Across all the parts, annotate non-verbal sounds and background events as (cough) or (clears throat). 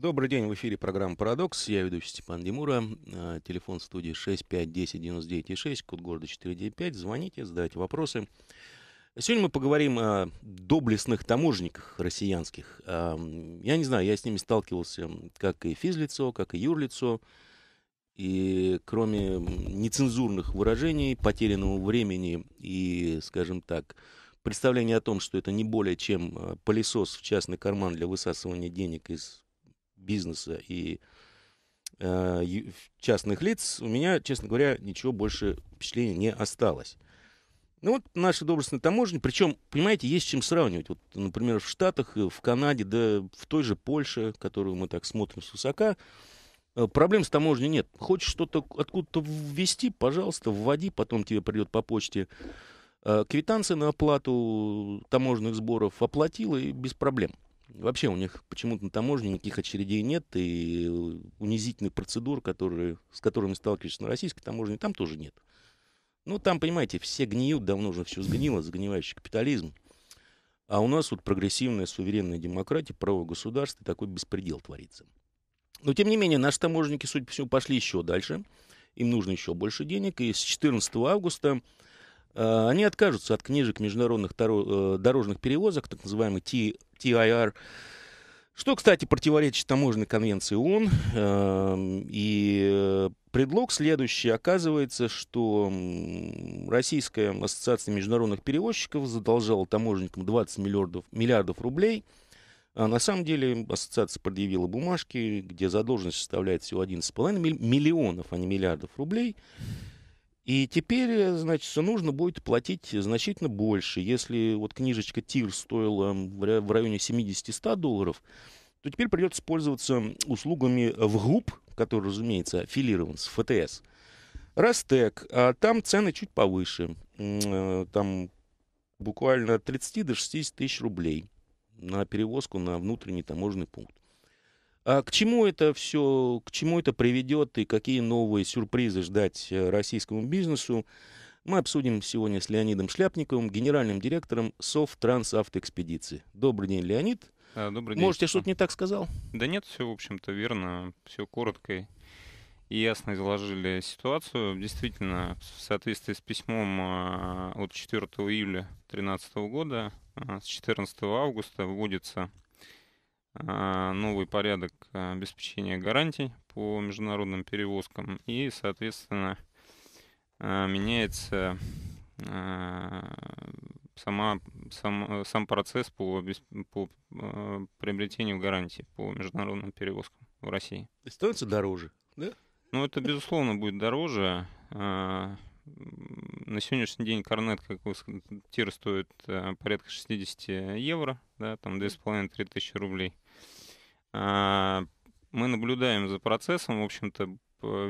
Добрый день, в эфире программа «Парадокс». Я ведущий Степан Демура. А, телефон студии 6510996, код города 495. Звоните, задавайте вопросы. Сегодня мы поговорим о доблестных таможенниках россиянских. А, я не знаю, я с ними сталкивался как и физлицо, как и юрлицо. И кроме нецензурных выражений, потерянного времени и, скажем так, представления о том, что это не более чем а, пылесос в частный карман для высасывания денег из бизнеса и э, частных лиц, у меня, честно говоря, ничего больше впечатления не осталось. Ну вот наши доблестные таможни, причем, понимаете, есть с чем сравнивать. Вот, например, в Штатах, в Канаде, да в той же Польше, которую мы так смотрим с высока, э, проблем с таможней нет. Хочешь что-то откуда-то ввести, пожалуйста, вводи, потом тебе придет по почте э, квитанция на оплату таможенных сборов, оплатила и без проблем. Вообще у них почему-то на таможне никаких очередей нет, и унизительных процедур, которые, с которыми сталкиваешься на российской таможне, там тоже нет. Ну, там, понимаете, все гниют, давно уже все сгнило, загнивающий капитализм. А у нас вот прогрессивная, суверенная демократия, право государства, такой беспредел творится. Но, тем не менее, наши таможенники, судя по всему, пошли еще дальше. Им нужно еще больше денег. И с 14 августа э, они откажутся от книжек международных таро- э, дорожных перевозок, так называемых T TIR, что, кстати, противоречит таможенной конвенции ООН. Эм, и э, предлог следующий. Оказывается, что Российская ассоциация международных перевозчиков задолжала таможенникам 20 миллиардов, миллиардов рублей. А на самом деле ассоциация предъявила бумажки, где задолженность составляет всего 11,5 миллионов, а не миллиардов рублей. И теперь, значит, нужно будет платить значительно больше. Если вот книжечка ТИР стоила в районе 70-100 долларов, то теперь придется пользоваться услугами в ГУП, который, разумеется, аффилирован с ФТС. Растек. а там цены чуть повыше. Э, там буквально от 30 до 60 тысяч рублей на перевозку на внутренний таможенный пункт. А к чему это все, к чему это приведет и какие новые сюрпризы ждать э, российскому бизнесу, мы обсудим сегодня с Леонидом Шляпниковым, генеральным директором Софтрансавтоэкспедиции. Добрый день, Леонид. А Добрый день. Может, я что-то не так сказал? Да нет, все, в общем-то, верно. Все коротко и ясно изложили ситуацию. Действительно, в соответствии с письмом а, от 4 июля 2013 года, а, с 14 августа вводится а, новый порядок а, обеспечения гарантий по международным перевозкам и, соответственно, а, меняется сама, сам, сам процесс по, по приобретению гарантий по международным перевозкам в России. И становится дороже, да? Ну, это, безусловно, будет дороже. На сегодняшний день Корнет, как вы тир стоит э, порядка 60 евро, да, там 2,5-3 тысячи рублей. А, мы наблюдаем за процессом, в общем-то,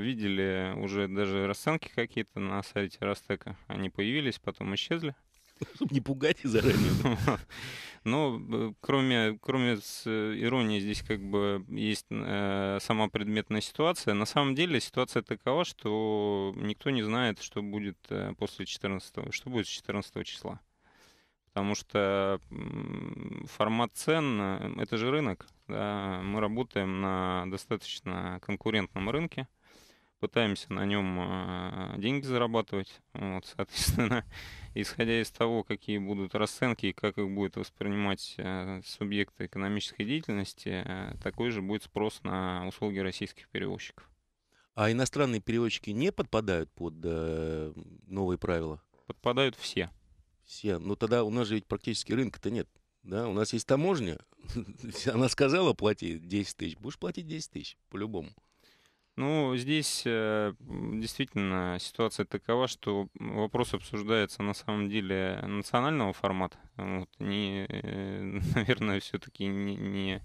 видели уже даже расценки какие-то на сайте Ростека. Они появились, потом исчезли. (laughs) Чтобы не пугать заранее. (laughs) Но кроме, кроме э, иронии здесь как бы есть э, сама предметная ситуация. На самом деле ситуация такова, что никто не знает, что будет э, после 14 что будет с 14 числа. Потому что формат цен — это же рынок. Да? Мы работаем на достаточно конкурентном рынке — пытаемся на нем а, деньги зарабатывать. Вот, (laughs) соответственно, исходя из того, какие будут расценки и как их будет воспринимать э, субъекты экономической деятельности, э, такой же будет спрос на услуги российских перевозчиков. А иностранные перевозчики не подпадают под э, новые правила? Подпадают все. Все. Но ну, тогда у нас же ведь практически рынка-то нет. Да, у нас есть таможня. (laughs) Она сказала плати 10 тысяч. Будешь платить 10 тысяч по-любому. Ну, здесь э, действительно ситуация такова, что вопрос обсуждается на самом деле национального формата. Вот, не, э, (laughs) наверное, все-таки не, не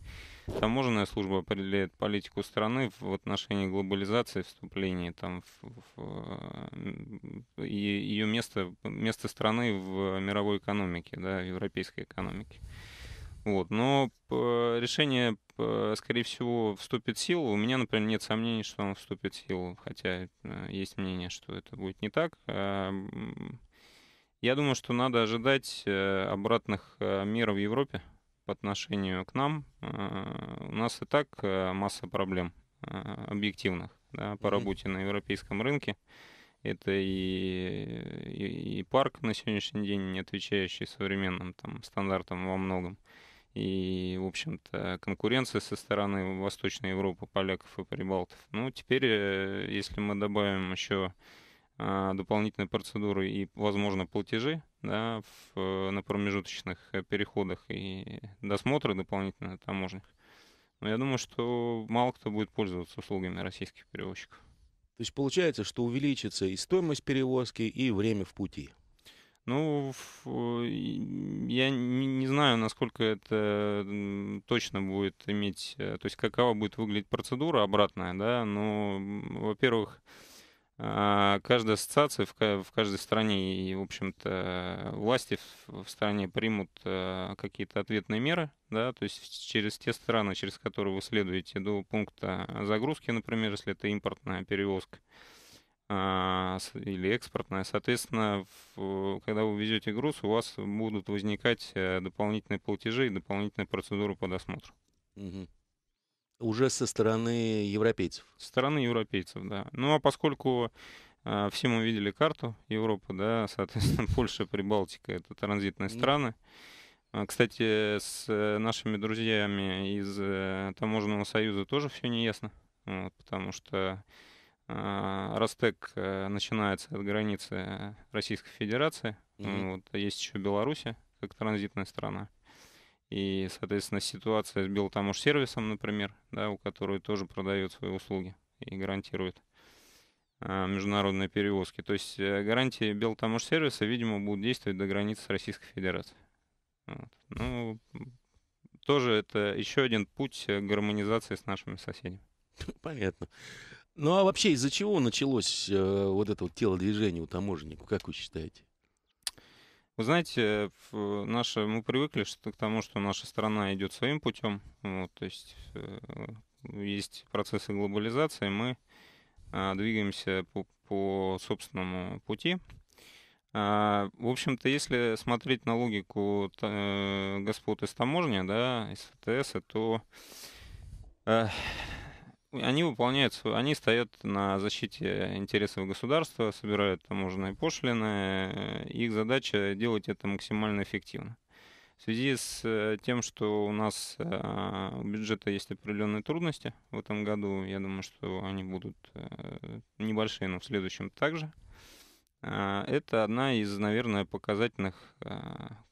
таможенная служба определяет политику страны в отношении глобализации, вступления там, в, в, и ее место, место страны в мировой экономике, да, в европейской экономике. Вот. Но решение Э, скорее всего, вступит в силу. У меня, например, нет сомнений, что он вступит в силу, хотя э, есть мнение, что это будет не так. А, я думаю, что надо ожидать э, обратных мер в Европе по отношению к нам. А, у нас и так масса проблем а, объективных да, по работе на европейском рынке. Это и, и, и парк на сегодняшний день, не отвечающий современным там, стандартам во многом и, в общем-то, конкуренция со стороны Восточной Европы, поляков и прибалтов. Ну, теперь, э, если мы добавим еще а, дополнительные процедуры и, возможно, платежи да, в, э, на промежуточных э, переходах и досмотры дополнительно таможенных, но ну, я думаю, что мало кто будет пользоваться услугами российских перевозчиков. То есть получается, что увеличится и стоимость перевозки, и время в пути. Ну, э, я не знаю, насколько это точно будет иметь, э, то есть какова будет выглядеть процедура обратная, да, но, во-первых, а, каждая ассоциация в каждой стране и, в общем-то, власти в стране примут э, какие-то ответные меры, да, то есть через те страны, через которые вы следуете до пункта загрузки, например, если это импортная перевозка, а, или экспортная. Соответственно, в, когда вы везете груз, у вас будут возникать э, дополнительные платежи и дополнительные процедуры по досмотру. Угу. Уже со стороны европейцев? Со стороны европейцев, да. Ну а поскольку э, все мы видели карту Европы, да, соответственно, (laughs) Польша, Прибалтика — это транзитные страны. А, кстати, с э, нашими друзьями из э, Таможенного союза тоже все неясно, вот, потому что а, Ростек э, начинается от границы э, Российской Федерации. Mm-hmm. Вот, есть еще Беларусь э, как транзитная страна. И, соответственно, ситуация с Белтамуж-сервисом, например, да, у которой тоже продает свои услуги и гарантирует а, международные перевозки. То есть гарантии Белтамуж-сервиса, видимо, будут действовать до границ Российской Федерации. Вот. Ну, тоже это еще один путь гармонизации с нашими соседями. (laughs) Понятно. Ну а вообще из-за чего началось э, вот это вот телодвижение у таможенников, как вы считаете? Вы знаете, э, наши, мы привыкли что, к тому, что наша страна идет своим путем. Вот, то есть э, есть процессы глобализации, мы э, двигаемся по, по собственному пути. А, в общем-то, если смотреть на логику э, господ из таможни, да, из ФТС, то э, они выполняют, они стоят на защите интересов государства, собирают таможенные пошлины. Э, их задача делать это максимально эффективно. В связи с э, тем, что у нас э, у бюджета есть определенные трудности в этом году, я думаю, что они будут небольшие, но в следующем также. Это одна из, наверное, показательных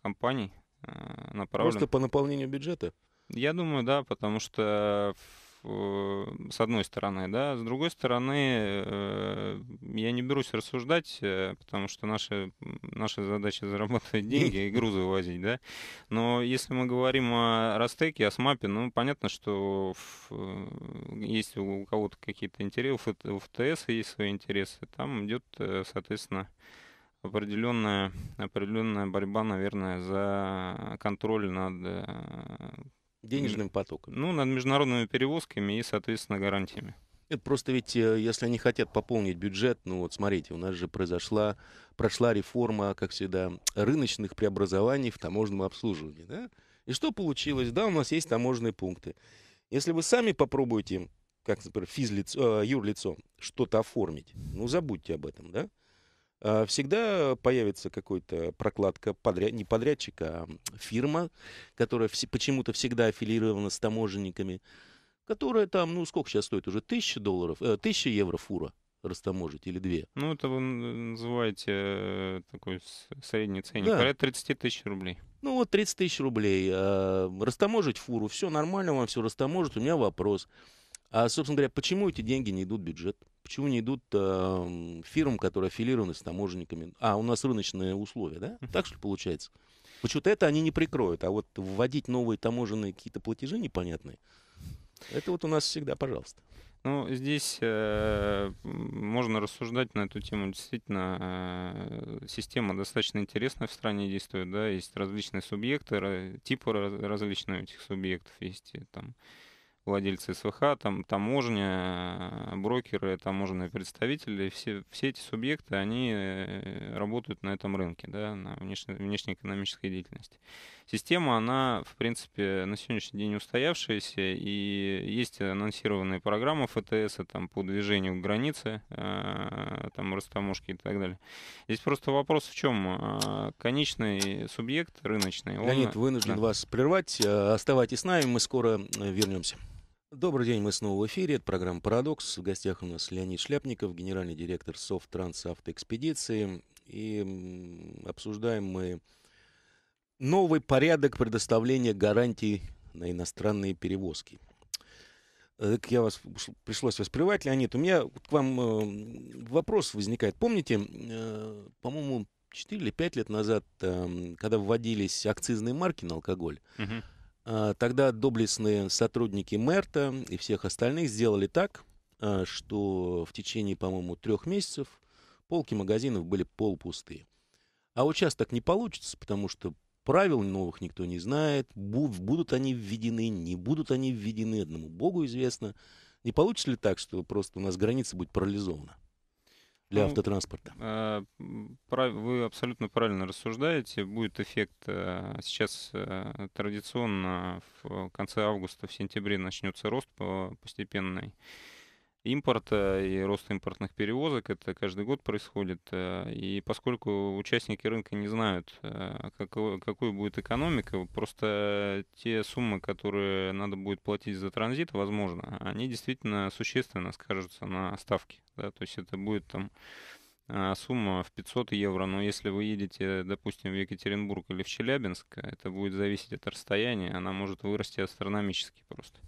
компаний направленных. Просто по наполнению бюджета? Я думаю, да, потому что Э, с одной стороны, да, с другой стороны, э, я не берусь рассуждать, э, потому что наша, наша задача (laughs) зарабатывать деньги и грузы возить, да, но если мы говорим о растеке о СМАПе, ну, понятно, что есть у кого-то какие-то интересы, у ФТС есть свои интересы, там идет, соответственно, определенная, определенная борьба, наверное, за контроль над Денежным потоком. Ну, над международными перевозками и, соответственно, гарантиями. Это просто ведь, э, если они хотят пополнить бюджет, ну вот смотрите, у нас же произошла, прошла реформа, как всегда, рыночных преобразований в таможенном обслуживании, да? И что получилось? Да, у нас есть таможенные пункты. Если вы сами попробуете, как, например, физлицо, э, юрлицо, что-то оформить, ну, забудьте об этом, да? Э, всегда появится какой-то прокладка, подряд, не подрядчика, а фирма, которая вс... почему-то всегда аффилирована с таможенниками, которая там, ну, сколько сейчас стоит уже, тысяча долларов, э, тысяча евро фура растаможить или две. Ну, это вы называете э, такой средний ценник, да. порядка 30 тысяч рублей. Ну, вот 30 тысяч рублей. Э, растаможить фуру, все нормально вам все растаможит, у меня вопрос. А, собственно говоря, почему эти деньги не идут в бюджет? Почему не идут э, фирм, которые аффилированы с таможенниками? А, у нас рыночные условия, да? Так что получается? Почему-то это они не прикроют. А вот вводить новые таможенные какие-то платежи непонятные, это вот у нас всегда, пожалуйста. Ну, здесь э, можно рассуждать на эту тему. Действительно, э, система достаточно интересная в стране действует, да, есть различные субъекты, типы различные этих субъектов, есть э, там владельцы СВХ, там таможня, э, брокеры, таможенные представители, все, все эти субъекты, они э, работают на этом рынке, да, на внешне, внешнеэкономической деятельности. Система, она, в принципе, на сегодняшний день устоявшаяся, и есть анонсированные программы ФТС э, там, по движению к границе, там, растаможки и так далее. Здесь просто вопрос в чем? Конечный субъект рыночный... Леонид, он... вынужден да. вас прервать. Оставайтесь с нами, мы скоро вернемся. Добрый день, мы снова в эфире. Это программа «Парадокс». В гостях у нас Леонид Шляпников, генеральный директор «Софтранс Автоэкспедиции». И обсуждаем мы новый порядок предоставления гарантий на иностранные перевозки. Э, так я вас, пришлось вас Леонид. У меня к вам э, вопрос возникает. Помните, э, по-моему, 4 или 5 лет назад, когда вводились акцизные марки на алкоголь, uh-huh а, тогда доблестные сотрудники МЭРТА и всех остальных сделали так, а, что в течение, по-моему, трех месяцев полки магазинов были полпустые. А вот сейчас так не получится, потому что правил новых никто не знает, будут они введены, не будут они введены, одному богу известно. Не получится ли так, что просто у нас граница будет парализована? для ну, автотранспорта. Э, вы абсолютно правильно рассуждаете. Будет эффект э, сейчас э, традиционно в конце августа, в сентябре начнется рост постепенный импорта э, и рост импортных перевозок. Это каждый год происходит. Э, и поскольку участники рынка не знают, э, какой, какой будет экономика, просто те суммы, которые надо будет платить за транзит, возможно, они действительно существенно скажутся на ставке. Да? То есть это будет там а, сумма в 500 евро, но если вы едете, допустим, в Екатеринбург или в Челябинск, это будет зависеть от расстояния, она может вырасти астрономически просто.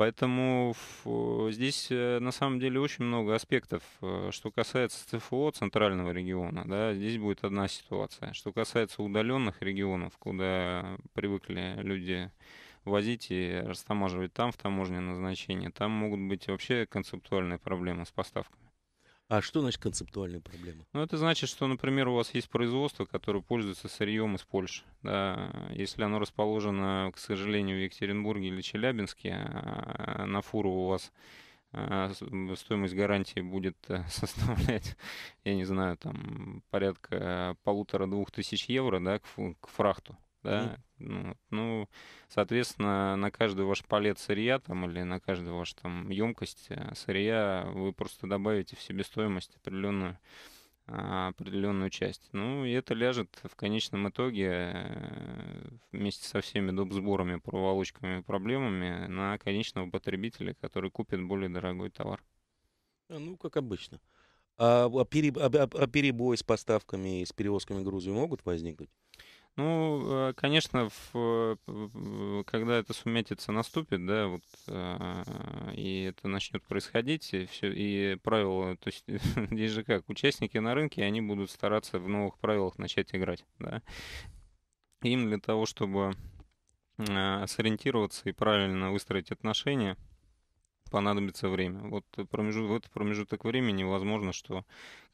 Поэтому э, здесь э, на самом деле очень много аспектов. Э, что касается ЦФО центрального региона, да, здесь будет одна ситуация. Что касается удаленных регионов, куда привыкли люди возить и растамаживать там в таможенное назначение, там могут быть вообще концептуальные проблемы с поставками. А что значит концептуальные проблемы? Ну, это значит, что, например, у вас есть производство, которое пользуется сырьем из Польши. Да, если оно расположено, к сожалению, в Екатеринбурге или Челябинске, а на фуру у вас а, стоимость гарантии будет э, (laughs) составлять, я не знаю, там порядка э, полутора-двух тысяч евро да, к фрахту да. Ну, ну, соответственно, на каждый ваш палет сырья там или на каждую вашу там емкость э, сырья вы просто добавите в себестоимость определенную а, определенную часть. Ну, и это ляжет в конечном итоге э, вместе со всеми доп. сборами, проволочками, проблемами на конечного потребителя, который купит более дорогой товар. А, ну, как обычно. А, а, переб, а, а, а перебой с поставками и с перевозками грузов могут возникнуть? Ну, э, конечно, э, в, когда эта сумятица наступит, да, вот, а, и это начнет происходить, и все, и правила, то есть (laughs) здесь же как, участники на рынке, они будут стараться в новых правилах начать играть, да. Им для того, чтобы а, сориентироваться и правильно выстроить отношения, понадобится время. Вот промежу... в этот промежуток времени возможно, что,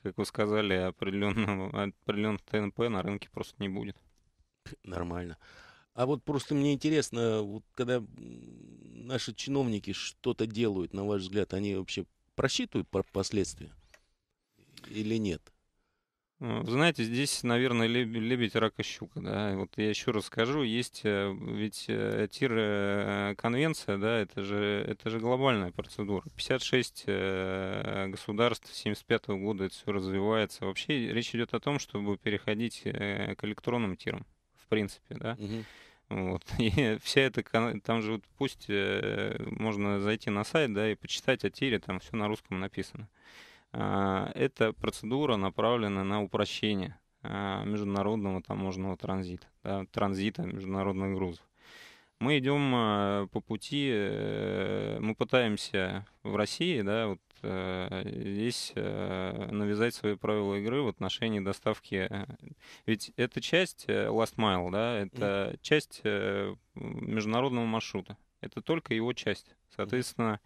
как вы сказали, определенного, определенного ТНП на рынке просто не будет. (laughs) нормально. А вот просто мне интересно, вот когда наши чиновники что-то делают, на ваш взгляд, они вообще просчитывают последствия или нет? Ну, знаете, здесь, наверное, лебедь, рак и щука. Да? Вот я еще раз скажу, есть э, ведь э, ТИР-конвенция, э, да, это же, это же глобальная процедура. 56 государств 75 года это все развивается. Вообще речь идет о том, чтобы переходить к электронным ТИРам в принципе, да. Угу. Вот. (laughs) И вся эта, там же вот пусть э, можно зайти на сайт, да, и почитать о тире, там все на русском написано. А, эта процедура направлена на упрощение а, международного таможенного транзита, да, транзита международных грузов. Мы идем а, по пути, э, мы пытаемся в России, да, вот Э, здесь э, навязать свои правила игры в отношении доставки. Э, ведь это часть last mile, да, это mm. часть международного маршрута. Это только его часть. Соответственно,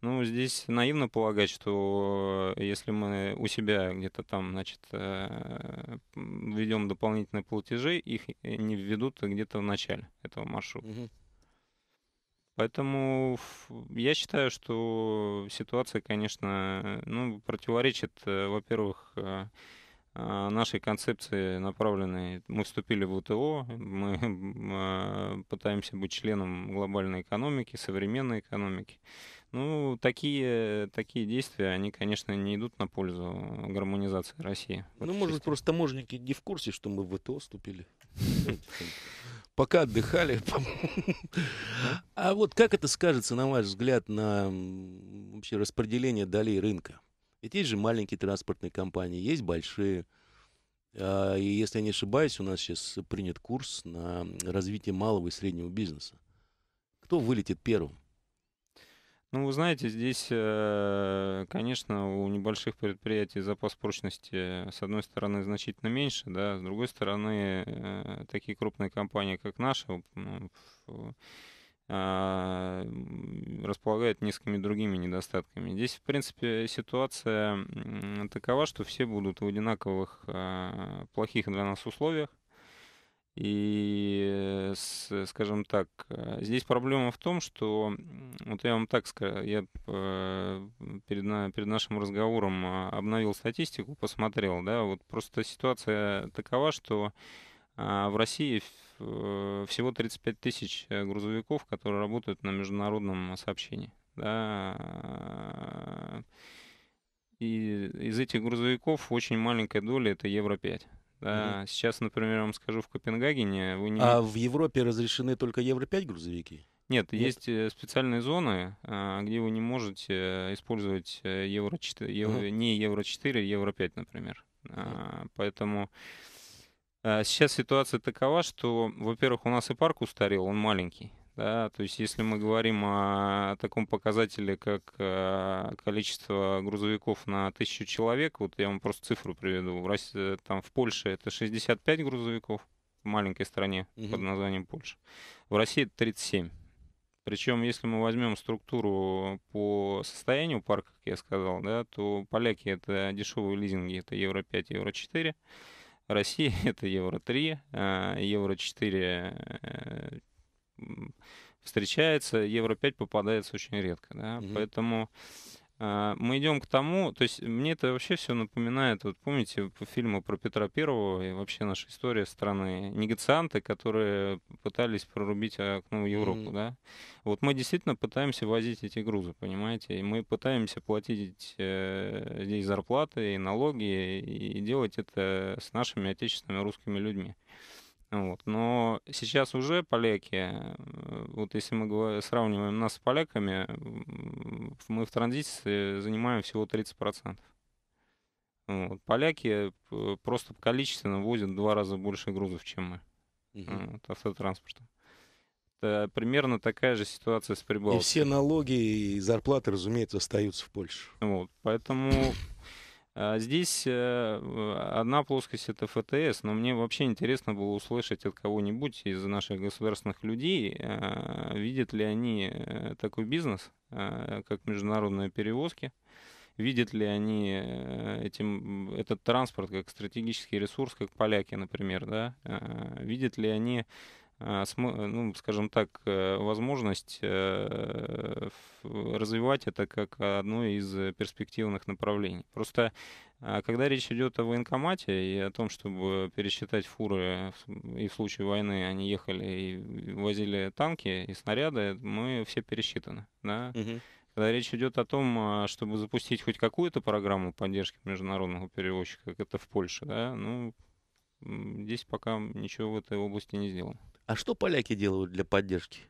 ну, здесь наивно полагать, что если мы у себя где-то там, значит, введем дополнительные платежи, их не введут где-то в начале этого маршрута. Угу. Поэтому я считаю, что ситуация, конечно, ну, противоречит, э, во-первых, э, а, нашей концепции направленной. Мы вступили в УТО, мы (laughs) э, пытаемся быть членом глобальной экономики, современной экономики. Ну, такие, такие действия, они, конечно, не идут на пользу гармонизации России. Ну, может, просто таможенники не в курсе, что мы в ВТО вступили. (laughs) пока отдыхали. (laughs) А вот как это скажется, на ваш взгляд, на вообще распределение долей рынка? Ведь есть же маленькие транспортные компании, есть большие. А, и если я не ошибаюсь, у нас сейчас принят курс на развитие малого и среднего бизнеса. Кто вылетит первым? Ну, вы знаете, здесь, э, конечно, у небольших предприятий запас прочности, с одной стороны, значительно меньше, да, с другой стороны, э, такие крупные компании, как наша, а, располагают несколькими другими недостатками. Здесь, в принципе, ситуация такова, что все будут в одинаковых а, плохих для нас условиях. И, э, э, скажем так, э, здесь проблема в том, что, вот я вам так скажу, я перед, перед нашим разговором а, обновил статистику, посмотрел, да, вот просто ситуация такова, что а, в России всего 35 тысяч грузовиков, которые работают на международном сообщении. Да. А, и из этих грузовиков очень маленькая доля это Евро-5. А, сейчас, например, вам скажу, в Копенгагене вы не... А в Европе разрешены только Евро-5 грузовики? Нет, Нет, есть э, специальные зоны, а, где вы не можете э, использовать э, евро 4, евро, mm-hmm. не евро 4, а евро 5, например. Mm-hmm. Поэтому сейчас ситуация такова, что, во-первых, у нас и парк устарел, он маленький. Да? То есть если мы говорим о таком показателе, как э, количество грузовиков на тысячу человек, вот я вам просто цифру приведу, в, России, э, там, в Польше это 65 грузовиков, в маленькой стране угу. под названием Польша, в России это 37. Причем, если мы возьмем структуру по состоянию парка, как я сказал, да, то поляки это дешевые лизинги, это евро 5, евро 4. Россия (laughs) это евро 3, э, евро 4 встречается, Евро-5 попадается очень редко. Да? Угу. Поэтому а, мы идем к тому, то есть мне это вообще все напоминает, вот помните по про Петра Первого и вообще наша история страны, негацианты, которые пытались прорубить окно а, ну, в Европу, mm да? Вот мы действительно пытаемся возить эти грузы, понимаете, и мы пытаемся платить э, здесь зарплаты и налоги и делать это с нашими отечественными русскими людьми. Вот. Но сейчас уже поляки, э, вот если мы сравниваем нас с поляками, мы в транзите занимаем всего 30%. Вот. Поляки э, просто количественно возят в два раза больше грузов, чем мы угу. uh вот, автотранспорта. Это примерно такая же ситуация с Прибалтикой. И все налоги и зарплаты, разумеется, остаются в Польше. Вот, поэтому а здесь э, одна плоскость это ФТС, но мне вообще интересно было услышать от кого-нибудь из наших государственных людей, а, видят ли они э, такой бизнес, а, как международные перевозки, видят ли они э, этим, этот транспорт как стратегический ресурс, как поляки, например, да, видят ли они Э, ну, скажем так, э, возможность э, развивать это как одно из перспективных направлений. Просто а, когда речь идет о военкомате и о том, чтобы пересчитать фуры, и в случае войны они ехали и возили танки и снаряды, мы все пересчитаны. Да? Когда речь идет о том, а, чтобы запустить хоть какую-то программу поддержки международного перевозчика, как это в Польше, да, ну, здесь пока ничего в этой области не сделано. А что поляки делают для поддержки?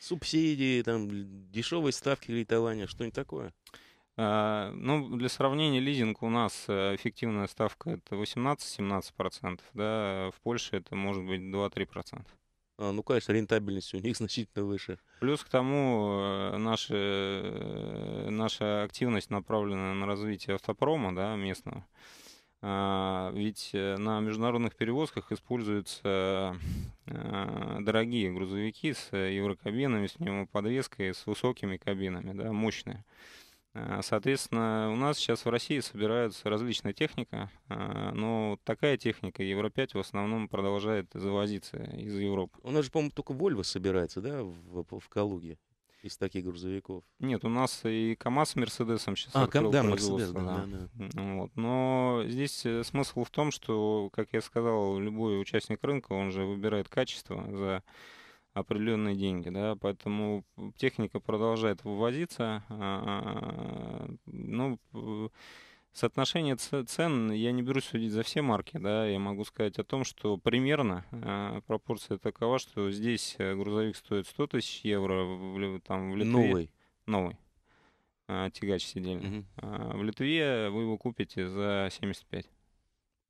Субсидии, там, дешевые ставки кредитования, что-нибудь такое? А, ну, для сравнения, лизинг у нас э, эффективная ставка это 18-17%, да, в Польше это может быть 2-3%. А, ну, конечно, рентабельность у них (laughs) значительно выше. Плюс к тому, э, наша, э, наша активность направлена на развитие автопрома да, местного. А, ведь э, на международных перевозках используются э, дорогие грузовики с э, еврокабинами, с подвеской, с высокими кабинами, да, мощные. А, соответственно, у нас сейчас в России собираются различная техника, а, но такая техника Евро-5 в основном продолжает завозиться из Европы. У нас же, по-моему, только Volvo собирается, да, в, в Калуге? из таких грузовиков? Нет, у нас и КАМАЗ с Мерседесом сейчас а, Камаз, да, Мерседес, да, да, да. Вот. Но здесь э, смысл в том, что, как я сказал, любой участник рынка, он же выбирает качество за определенные деньги, да, поэтому техника продолжает вывозиться, а, а, а, ну, Соотношение цен, я не берусь судить за все марки, да, я могу сказать о том, что примерно э, пропорция такова, что здесь э, грузовик стоит 100 тысяч евро, в, там в Литве... Новый? Новый. А, тягач сидельный. Угу. А, в Литве вы его купите за 75.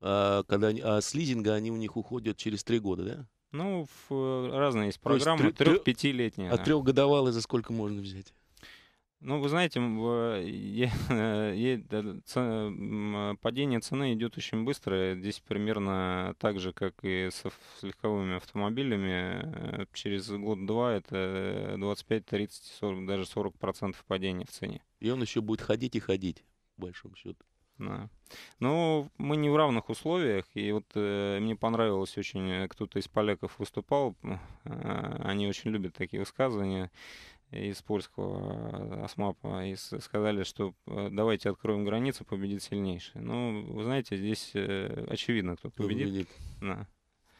А, когда, а с лизинга они у них уходят через 3 года, да? Ну, в, э, разные есть программы, трех-пятилетние. А да. трехгодовалый за сколько можно взять? Ну, вы знаете, (laughs) падение цены идет очень быстро. Здесь примерно так же, как и с легковыми автомобилями. Э, через год-два это 25, 30, 40, даже 40% процентов падения в цене. И он еще будет ходить и ходить, в большом счету. Да. Но ну, мы не в равных условиях. И вот э, мне понравилось очень, э, кто-то из поляков выступал. Э, они очень любят такие высказывания из польского ОСМАПа э, и сказали, что э, давайте откроем границы, победит сильнейший. Ну, вы знаете, здесь э, очевидно, кто победит. победит. Да.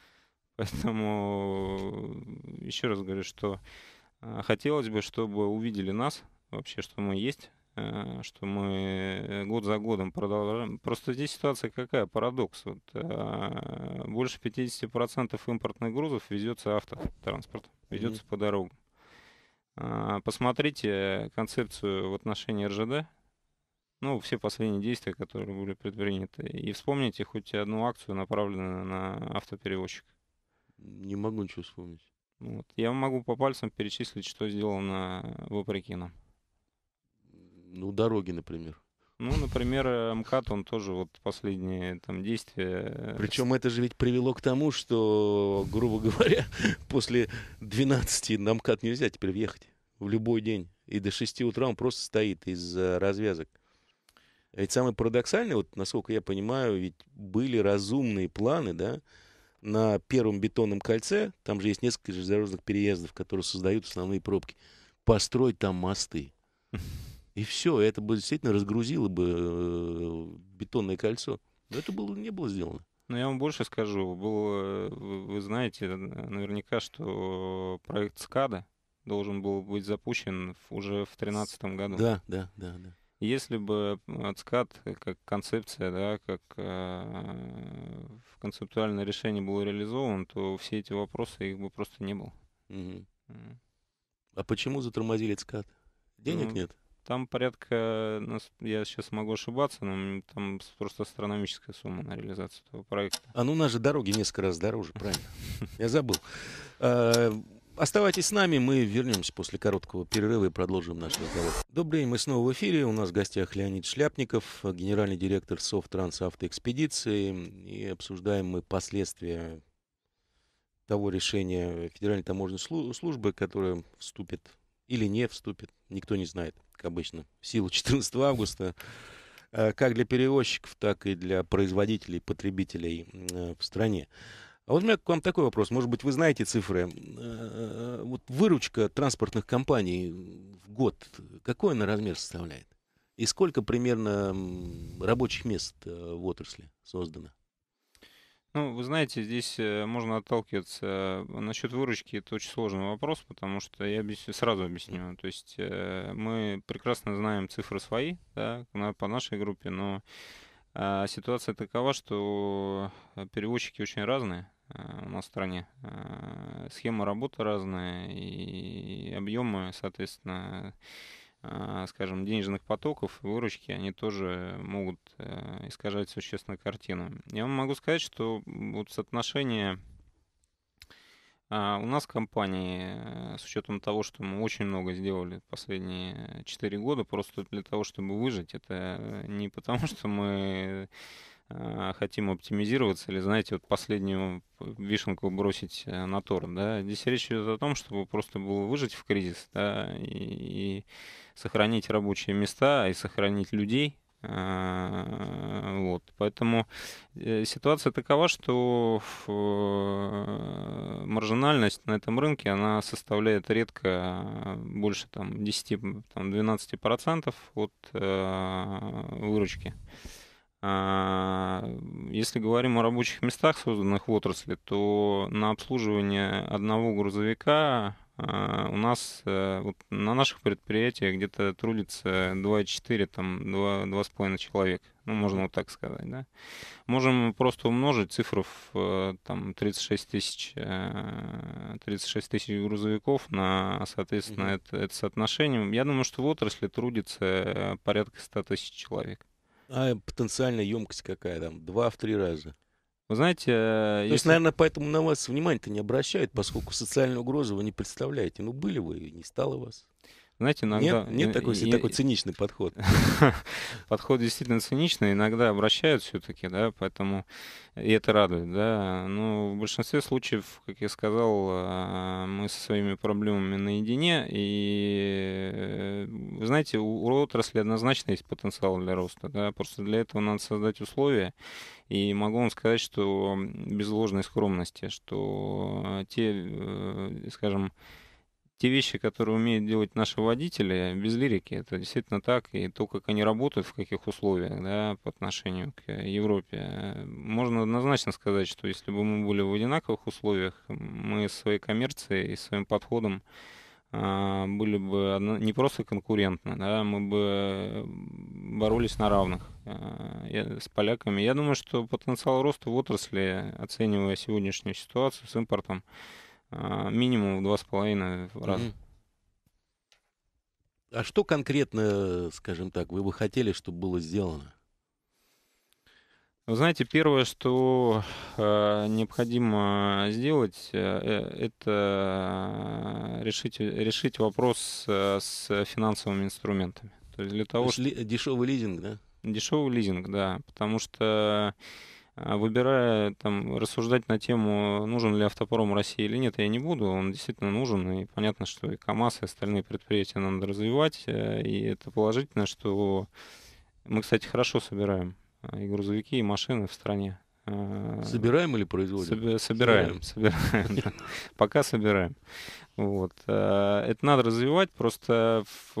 (laughs) Поэтому еще раз говорю, что хотелось бы, чтобы увидели нас вообще, что мы есть, что мы год за годом продолжаем. Просто здесь ситуация какая? Парадокс. Вот, больше 50% импортных грузов везется автотранспорт, везется mm-hmm. по дорогам. А, посмотрите концепцию в отношении РЖД, ну, все последние действия, которые были предприняты, и вспомните хоть одну акцию, направленную на автоперевозчик. Не могу ничего вспомнить. Вот. Я могу по пальцам перечислить, что сделано вопреки нам. Ну, дороги, например. Ну, например, э, МКАД, он тоже вот последние там действия... Э, Причем это же ведь привело к тому, что, грубо говоря, (laughs) после 12 на МКАД нельзя теперь въехать в любой день. И до 6 утра он просто стоит из развязок. Ведь самое парадоксальное, вот насколько я понимаю, ведь были разумные планы, да, на первом бетонном кольце, там же есть несколько железнодорожных переездов, которые создают основные пробки, построить там мосты. И все, это бы действительно разгрузило бы э, бетонное кольцо. Но это было, не было сделано. Но я вам больше скажу. Был, э, вы знаете э, наверняка, что проект СКАДа, должен был быть запущен уже в 2013 году. Да, да, да, да. Если бы отскат э, как концепция, да, как э, концептуальное решение было реализовано, то все эти вопросы их бы просто не было. Угу. А почему затормозили отскат? Денег ну, нет? Там порядка, ну, я сейчас могу ошибаться, но там просто астрономическая сумма на реализацию этого проекта. А ну, у нас же дороги несколько раз дороже, правильно? (laughs) Я забыл. А, Оставайтесь с нами, мы вернемся после короткого перерыва и продолжим наш разговор. Добрый день, мы снова в эфире. У нас в гостях Леонид Шляпников, генеральный директор Софтранс Автоэкспедиции. И обсуждаем мы последствия того решения Федеральной таможенной службы, которая вступит или не вступит, никто не знает, как обычно, в силу 14 августа э, как для перевозчиков, так и для производителей, потребителей э, в стране. А вот у меня к вам такой вопрос. Может быть, вы знаете цифры. Э, вот выручка транспортных компаний в год, какой она размер составляет? И сколько примерно рабочих мест э, в отрасли создано? Ну, вы знаете, здесь э, можно отталкиваться. Насчет выручки это очень сложный вопрос, потому что я объясню, сразу объясню. То есть мы прекрасно знаем цифры свои да, по нашей группе, но а, ситуация такова, что перевозчики очень разные. Э, у нас в стране. Э, схемы работы разные и объемы, соответственно, э, скажем, денежных потоков, выручки, они тоже могут искажать существенно картину. Я вам могу сказать, что вот соотношение а, у нас в компании, с учетом того, что мы очень много сделали последние 4 года, просто для того, чтобы выжить, это не потому, что мы Э, хотим оптимизироваться или, знаете, вот последнюю вишенку бросить э, на торт. Да? Здесь речь идет о том, чтобы просто было выжить в кризис да? и, и сохранить рабочие места и сохранить людей. Э, вот. Поэтому ситуация такова, что маржинальность на этом рынке она составляет редко больше там, 10-12% от выручки. А, если говорим о рабочих местах, созданных в отрасли, то на обслуживание одного грузовика а, у нас э, вот на наших предприятиях где-то трудится 2,4, там 2,5 человек, ну, можно вот так сказать, да. Можем просто умножить цифру в э, там, 36 тысяч 36 э, тысяч грузовиков на, соответственно, это, это соотношение. Я думаю, что в отрасли трудится порядка 100 тысяч человек. А потенциальная емкость какая там? Два в три раза. Вы знаете... Э, То если... есть, наверное, поэтому на вас внимания-то не обращают, поскольку социальную угрозу вы не представляете. Ну, были вы, не стало вас. Знаете, иногда... Нет, нет такой, и... такой циничный подход. (laughs) подход действительно циничный, иногда обращают все-таки, да, поэтому и это радует, да. Но ну, в большинстве случаев, как я сказал, э, мы со своими проблемами наедине, и, вы э, знаете, у отрасли однозначно есть потенциал для роста, да, просто для этого надо создать условия, и могу вам сказать, что без ложной скромности, что те, э, скажем, те вещи, которые умеют делать наши водители, без лирики, это действительно так, и то, как они работают, в каких условиях, да, по отношению к Европе. Можно однозначно сказать, что если бы мы были в одинаковых условиях, мы своей коммерцией и своим подходом а, были бы не просто конкурентны, да, мы бы боролись на равных а, с поляками. Я думаю, что потенциал роста в отрасли, оценивая сегодняшнюю ситуацию с импортом, а, минимум в два с половиной раза. А что конкретно, скажем так, вы бы хотели, чтобы было сделано? Вы знаете, первое, что э, необходимо сделать, э, э это решить, решить вопрос э, с финансовыми инструментами. То есть для того, То есть, что... Дешевый лизинг, да? Дешевый лизинг, да. Потому что а выбирая, там, рассуждать на тему, нужен ли автопром России или нет, я не буду. Он действительно нужен, и понятно, что и КАМАЗ, и остальные предприятия надо развивать. Э, и это положительно, что мы, кстати, хорошо собираем э, и грузовики, и машины в стране. Э, собираем или производим? Соби- собираем, собираем. собираем (laughs) Пока собираем. Вот. Это надо развивать, просто в...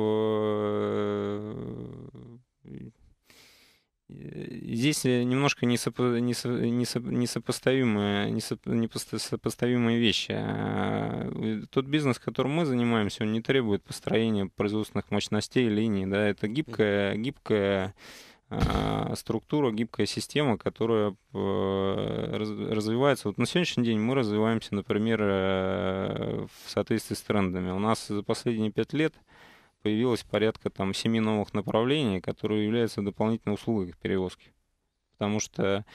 Э, здесь э, немножко несопо, несо, несо, несопоставимые, несопо, несопоставимые вещи. А, э, тот бизнес, которым мы занимаемся, он не требует построения производственных мощностей, линий. Да? Это гибкая, гибкая а, структура, гибкая система, которая развивается. Вот на сегодняшний день мы развиваемся, например, в соответствии с трендами. У нас за последние пять лет – появилось порядка там, семи новых направлений, которые являются дополнительной услугой к перевозке. Потому что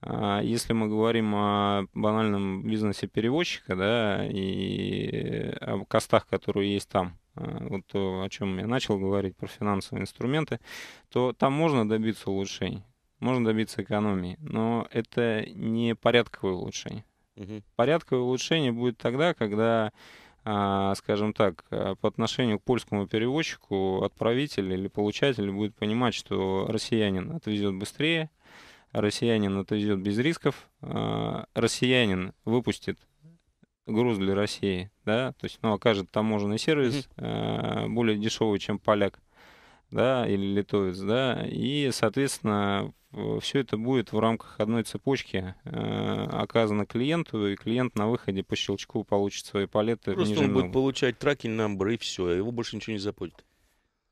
а, если мы говорим о банальном бизнесе перевозчика, да, и о костах, которые есть там, а, вот то, о чем я начал говорить про финансовые инструменты, то там можно добиться улучшений, можно добиться экономии, но это не порядковое улучшение. Угу. Порядковое улучшение будет тогда, когда а, скажем так, а, по отношению к польскому переводчику отправитель или получатель будет понимать, что россиянин отвезет быстрее, россиянин отвезет без рисков, а, россиянин выпустит груз для России, да, то есть, ну, окажет таможенный сервис mm-hmm. более дешевый, чем поляк да, или литовец, да, и, соответственно, все это будет в рамках одной цепочки э, оказано клиенту, и клиент на выходе по щелчку получит свои палеты. Просто он будет ногу. получать тракинг number и все, его больше ничего не заплатит.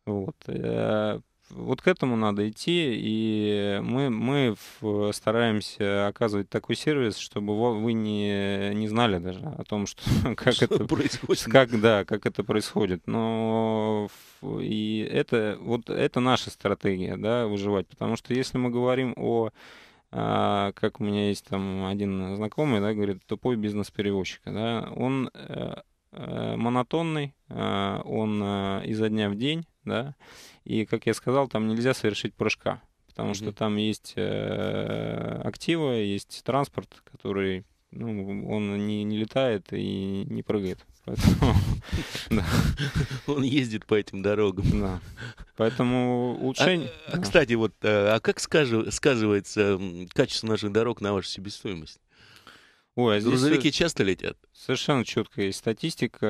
Вот. Э, вот к этому надо идти, и мы, мы стараемся оказывать такой сервис, чтобы вы не, не знали даже о том, что, (laughs) как, что это, происходит. Как, да, как это происходит. Но и это, вот это наша стратегия, да, выживать. Потому что если мы говорим о а, как у меня есть там один знакомый, да, говорит, тупой бизнес перевозчика, да, он э, э, монотонный, а, он э, изо дня в день, да, и, как я сказал, там нельзя совершить прыжка, потому mm-hmm. что там есть э, активы, есть транспорт, который ну, он не, не летает и не прыгает. Поэтому, (laughs) Он ездит по этим дорогам. Поэтому улучшение... А, а Кстати, вот, э, а как сказывается качество наших дорог на вашу себестоимость? Ой, а здесь Грузовики все... часто летят? Совершенно четкая статистика.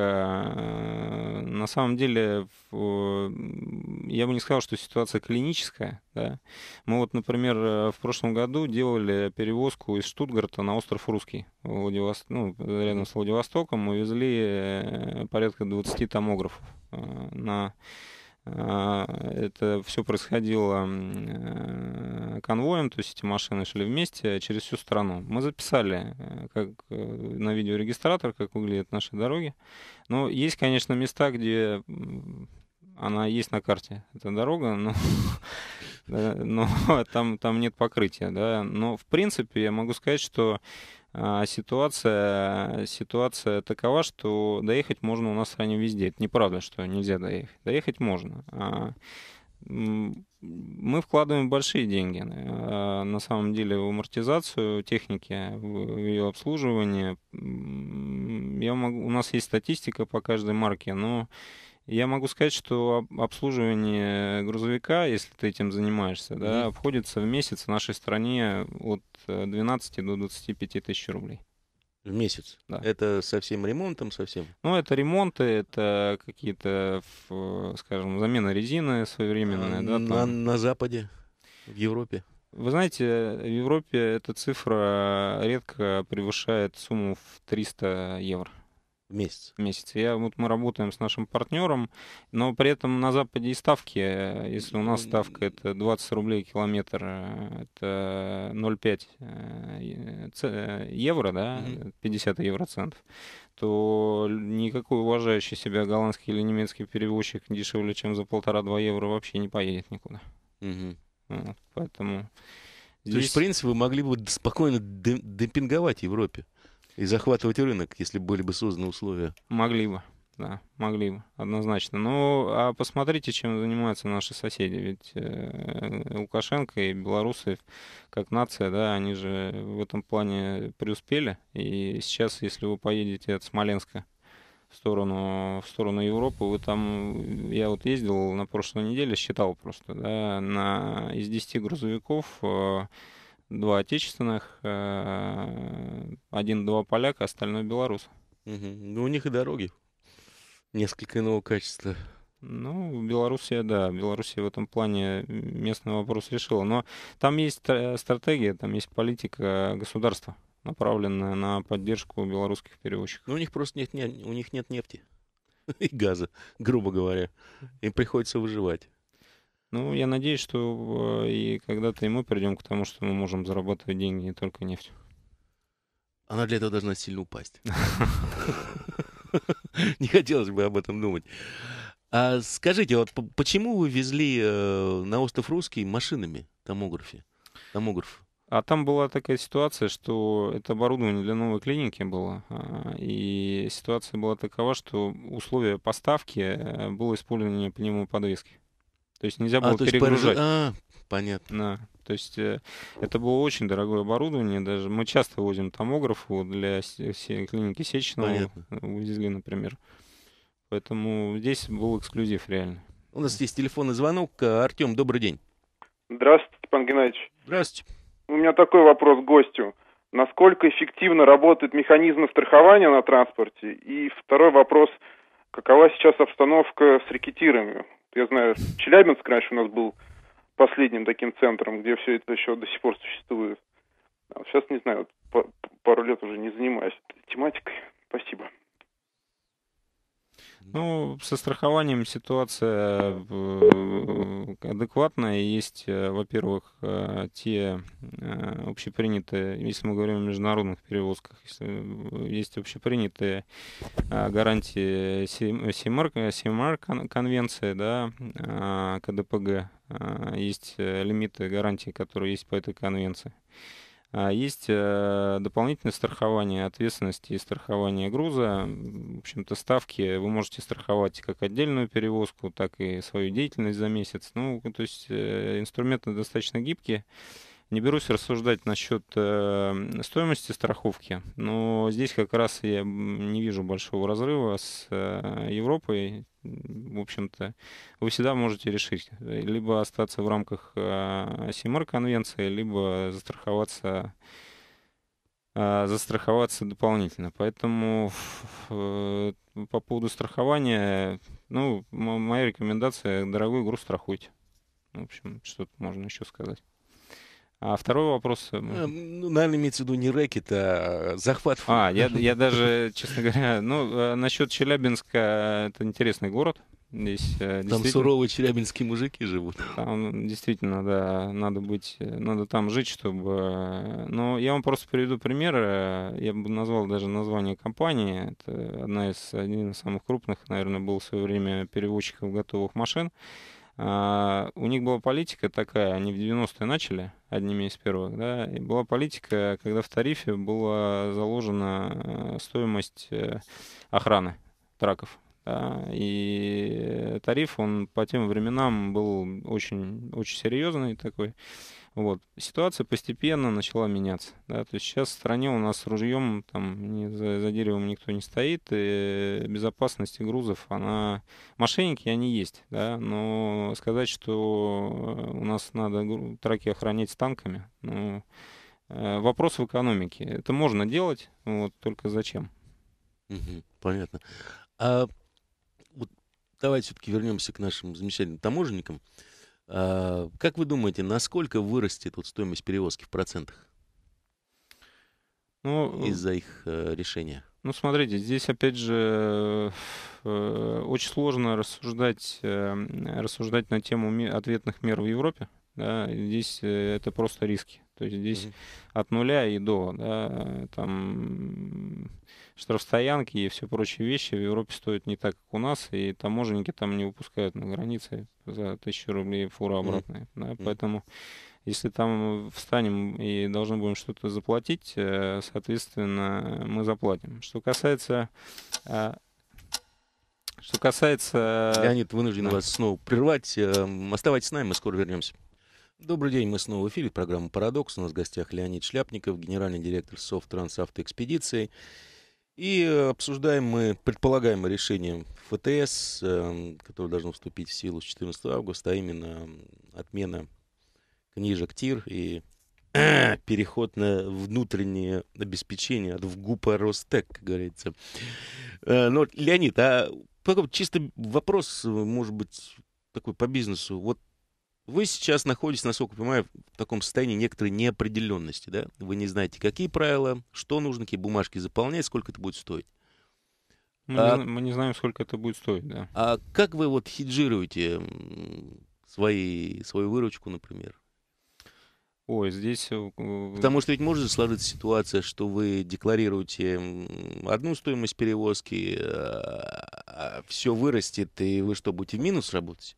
Э, на самом деле, я бы не сказал, что ситуация клиническая. Да? Мы вот, например, э, в прошлом году делали перевозку из Штутгарта на остров Русский. Владивост... Ну, рядом с Владивостоком мы везли э, порядка 20 томографов на а, это все происходило э, конвоем, то есть эти машины шли вместе через всю страну. Мы записали э, как э, на видеорегистратор, как выглядят наши дороги. Но ну, есть, конечно, места, где она есть на карте, эта дорога, но, (laughs) но (laughs) там, там нет покрытия. Да? Но, в принципе, я могу сказать, что а, ситуация, ситуация такова, что доехать можно у нас с вами везде. Это неправда, что нельзя доехать. Доехать можно. А, мы вкладываем большие деньги, а, на самом деле, в амортизацию техники, в ее обслуживание. Я могу, у нас есть статистика по каждой марке, но я могу сказать, что обслуживание грузовика, если ты этим занимаешься, mm-hmm. обходится в месяц в нашей стране от 12 э, до 25 тысяч рублей. В месяц? Да. Это со всем ремонтом, совсем? Ну, это ремонты, это какие-то, скажем, замена резины своевременная. А, да, там. на Западе, в Европе? Вы знаете, в Европе эта цифра редко превышает сумму в 300 евро. В месяц. В месяц. Я, вот мы работаем с нашим партнером, но при этом на Западе и ставки, если у нас ставка это 20 рублей километр, это 0,5 э, э, евро, да, 50 евроцентов, то никакой уважающий себя голландский или немецкий перевозчик дешевле, чем за полтора-два евро вообще не поедет никуда. Угу. Вот, поэтому... Здесь... То есть, в принципе, вы могли бы спокойно демпинговать Европе и захватывать рынок, если были бы созданы условия. Могли бы, да, могли бы, однозначно. Ну, а посмотрите, чем занимаются наши соседи. Ведь э, Лукашенко и белорусы, как нация, да, они же в этом плане преуспели. И сейчас, если вы поедете от Смоленска в сторону, в сторону Европы, вы там, я вот ездил на прошлой неделе, считал просто, да, на, из 10 грузовиков... Э, два отечественных, э, один-два поляка, остальное белорус. Ну, у них и дороги несколько иного качества. Ну, в Белоруссия, да, Белоруссия в этом плане местный вопрос решила. Но там есть стратегия, там есть политика государства, направленная на поддержку белорусских перевозчиков. Ну, у них просто нет, нет, у них нет нефти (laughs) и газа, грубо говоря. Им приходится выживать. Ну, я надеюсь, что э, и когда-то и мы придем к тому, что мы можем зарабатывать деньги не только нефть. Она для этого должна сильно упасть. (laughs) Не хотелось бы об этом думать. А скажите, вот почему вы везли э, на остров Русский машинами томографии? Томограф. А там была такая ситуация, что это оборудование для новой клиники было, а, и ситуация была такова, что условия поставки э, было использование подвески. То есть нельзя а, было а, перегружать. Есть, а, понятно. Да. То есть э, это было очень дорогое оборудование. Даже мы часто возим томографу для клиники Сечного понятно. увезли, например. Поэтому здесь был эксклюзив реально. У нас есть телефонный звонок. Э, Артем, добрый день. Здравствуйте, Степан Геннадьевич. Здравствуйте. У меня такой вопрос к гостю. Насколько эффективно работают механизмы страхования на транспорте? И второй вопрос. Какова сейчас обстановка с рекетирами? Я знаю, Челябинск раньше у нас был последним таким центром, где все это еще до сих пор существует. А сейчас, не знаю, пару лет уже не занимаюсь этой тематикой. Спасибо. Ну, со страхованием ситуация э, адекватная. Есть, э, во-первых, э, те общепринятые, если мы говорим о международных перевозках, есть общепринятые гарантии СИМР конвенции, да, КДПГ. Есть лимиты гарантии, которые есть по этой конвенции. А есть э, дополнительное страхование ответственности и страхование груза. В общем-то, ставки вы можете страховать как отдельную перевозку, так и свою деятельность за месяц. Ну, то есть э, инструменты достаточно гибкие. Не берусь рассуждать насчет э, стоимости страховки, но здесь как раз я не вижу большого разрыва с Европой, в общем-то, вы всегда можете решить. Э, либо остаться в рамках а, СИМР-конвенции, либо застраховаться а, застраховаться дополнительно. Поэтому э, по поводу страхования, ну, моя рекомендация, дорогой груз страхуйте. В общем, что-то можно еще сказать. А второй вопрос... Э, э, ну, наверное, имеется в виду не рэкет, а захват. А, я, я (laughs) даже, честно говоря, ну, э, насчет Челябинска, это интересный город. Здесь, там суровые челябинские мужики живут. Там действительно, да, надо быть, надо там жить, чтобы... Но я вам просто приведу пример. Я бы назвал даже название компании. Это одна из, один из самых крупных, наверное, был в свое время перевозчиков готовых машин. А, у них была политика такая, они в 90-е начали, одними из первых, да, и была политика, когда в тарифе была заложена э, стоимость э, охраны траков. Да, и э, тариф, он по тем временам был очень, очень серьезный такой. Вот. Ситуация постепенно начала меняться. Да? То есть сейчас в стране у нас ружьем там, за, за деревом никто не стоит, и безопасность грузов, она... Мошенники, они есть, да? но сказать, что э, у нас надо траки охранять с танками, ну, э, вопрос в экономике. Это можно делать, вот, только зачем? понятно. А вот давайте все-таки вернемся к нашим замечательным таможенникам. А, как вы думаете, насколько вырастет вот стоимость перевозки в процентах ну, э, из-за их э, решения? Ну, смотрите, здесь, опять же, э, очень сложно рассуждать, рассуждать на тему ответных мер в Европе. Да, здесь это просто риски. То есть здесь mm-hmm. от нуля и до, да, там штрафстоянки и все прочие вещи в Европе стоят не так, как у нас, и таможенники там не выпускают на границе за тысячу рублей фура обратная. Mm. -hmm. Да, поэтому если там встанем и должны будем что-то заплатить, э, соответственно, мы заплатим. Что касается... Э, что касается... Э, Леонид, вынужден да. вас снова прервать. Эм, оставайтесь с нами, мы скоро вернемся. Добрый день, мы снова в эфире. Программа «Парадокс». У нас в гостях Леонид Шляпников, генеральный директор Софт Трансавтоэкспедиции. экспедиции и э, обсуждаем мы предполагаемое решение ФТС, эм, которое должно вступить в силу с 14 августа, а именно отмена книжек ТИР и (clears throat) переход на внутреннее обеспечение от ВГУПа Ростек, как говорится. Э, Но, ну, Леонид, а чисто вопрос, может быть, такой по бизнесу. Вот вы сейчас находитесь, насколько я понимаю, в таком состоянии некоторой неопределенности, да? Вы не знаете, какие правила, что нужно, какие бумажки заполнять, сколько это будет стоить. Мы, а, не, мы не знаем, сколько это будет стоить, да. А как вы вот хеджируете свои, свою выручку, например? Ой, здесь... Э, Потому что ведь может сложиться ситуация, что вы декларируете одну стоимость перевозки, а, а все вырастет, и вы что, будете в минус работать?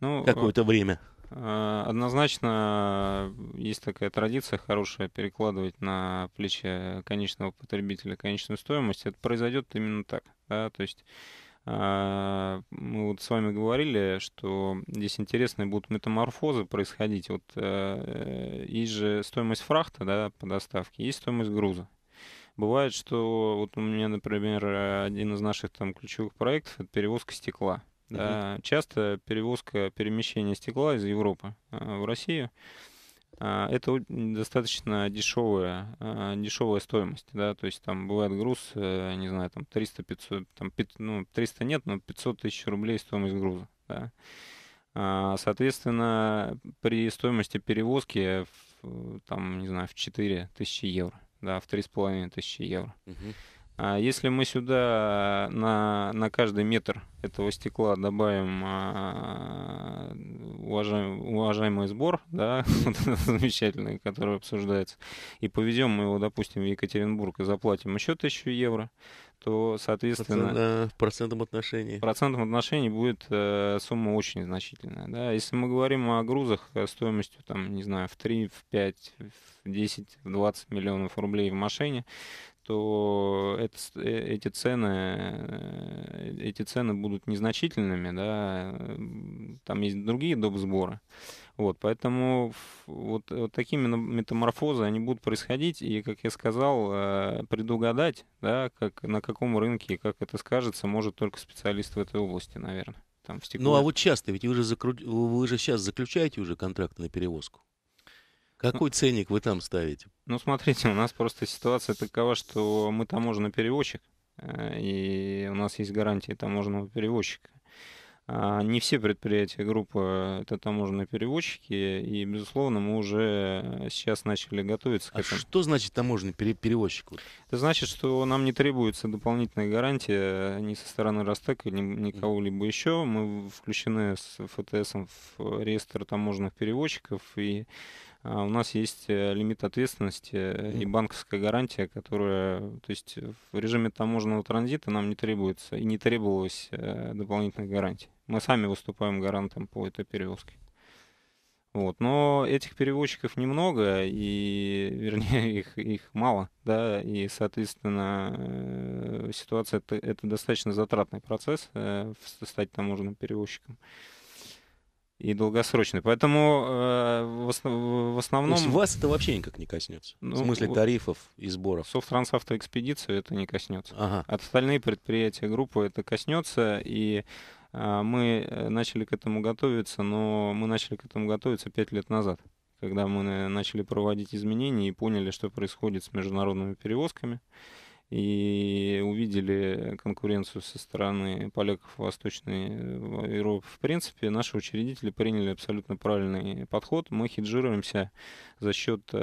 Ну, э, какое-то время. Э, однозначно э, есть такая традиция хорошая перекладывать на плечи конечного потребителя конечную стоимость. Это произойдет именно так. Да? То есть мы вот с вами говорили, что здесь интересные будут метаморфозы происходить. Вот есть же стоимость фрахта да, по доставке, есть стоимость груза. Бывает, что вот у меня, например, один из наших там ключевых проектов это перевозка стекла. Угу. Часто перевозка, перемещение стекла из Европы э, в Россию. Э, это достаточно дешевая, дешевая стоимость, да, то есть там бывает груз, не знаю, там 300, 500, там, 5, ну, 300 нет, но 500 тысяч рублей стоимость груза, да. А, соответственно, при стоимости перевозки, там, не знаю, в 4 тысячи евро, да, в 3,5 тысячи евро. Uh-huh. А если мы сюда э, на, на каждый метр этого стекла добавим а, уважаемый уважаемый сбор, да, (laughs) замечательный, который обсуждается, и повезем мы его, допустим, в Екатеринбург и заплатим еще тысячу евро, то, соответственно... В э, процентном отношении. В процентном отношении будет э, сумма очень значительная. Да? Если мы говорим о грузах э, стоимостью, там, не знаю, в 3, в 5, в 10, в 20 миллионов рублей в машине, что это, э, эти, цены, э, эти цены будут незначительными, да, там есть другие доп. сборы. Вот, поэтому вот, вот такие ну, метаморфозы, они будут происходить, и, как я сказал, э, предугадать, да, как, на каком рынке и как это скажется, может только специалист в этой области, наверное. Там, в стекле. ну а вот часто, ведь вы же, закру... вы же сейчас заключаете уже контракт на перевозку. Какой ну, ценник вы там ставите? Ну, смотрите, у нас просто ситуация такова, что мы таможенный перевозчик, э, и у нас есть гарантии таможенного перевозчика. А, не все предприятия группы э, — это таможенные перевозчики, и, безусловно, мы уже сейчас начали готовиться к а что значит таможенный перевозчик? Это значит, что нам не требуется дополнительная гарантия ни со стороны Ростека, ни, ни кого-либо еще. Мы включены с ФТС в реестр таможенных перевозчиков, и а, у нас есть э, лимит ответственности э, и банковская гарантия, которая, то есть э, в режиме таможенного транзита нам не требуется и не требовалось дополнительных гарантий. Мы сами выступаем гарантом по этой перевозке. Вот. Но этих перевозчиков немного, и, вернее, (laughs) их, их мало, да, и, соответственно, ситуация это, это достаточно затратный процесс стать таможенным перевозчиком и долгосрочный. Поэтому э, в, основном... То есть вас это вообще никак не коснется? Ну, в смысле тарифов и сборов? Софтрансавтоэкспедицию это не коснется. Ага. От остальные предприятия группы это коснется, и э, мы э, начали к этому готовиться, но мы начали к этому готовиться пять лет назад, когда мы э, начали проводить изменения и поняли, что происходит с международными перевозками и увидели конкуренцию со стороны поляков Восточной Европы. В принципе, наши учредители приняли абсолютно правильный подход. Мы хеджируемся за счет э,